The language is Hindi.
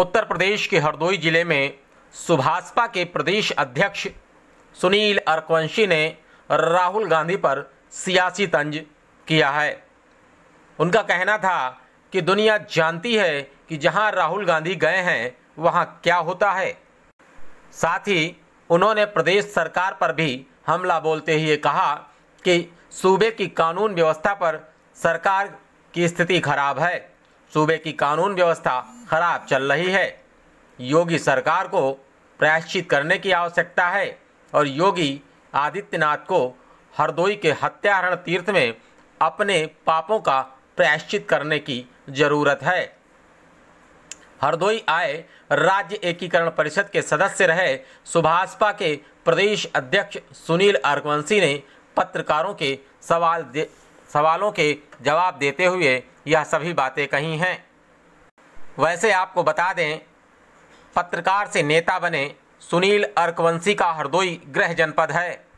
उत्तर प्रदेश के हरदोई जिले में सुभाषपा के प्रदेश अध्यक्ष सुनील अरकवंशी ने राहुल गांधी पर सियासी तंज किया है उनका कहना था कि दुनिया जानती है कि जहां राहुल गांधी गए हैं वहां क्या होता है साथ ही उन्होंने प्रदेश सरकार पर भी हमला बोलते हुए कहा कि सूबे की कानून व्यवस्था पर सरकार की स्थिति खराब है सूबे की कानून व्यवस्था खराब चल रही है योगी सरकार को प्रायश्चित करने की आवश्यकता है और योगी आदित्यनाथ को हरदोई के हत्याहरण तीर्थ में अपने पापों का प्रायश्चित करने की जरूरत है हरदोई आए राज्य एकीकरण परिषद के सदस्य रहे सुभाषपा के प्रदेश अध्यक्ष सुनील अर्कवंशी ने पत्रकारों के सवाल सवालों के जवाब देते हुए यह सभी बातें कही हैं वैसे आपको बता दें पत्रकार से नेता बने सुनील अर्कवंशी का हरदोई गृह जनपद है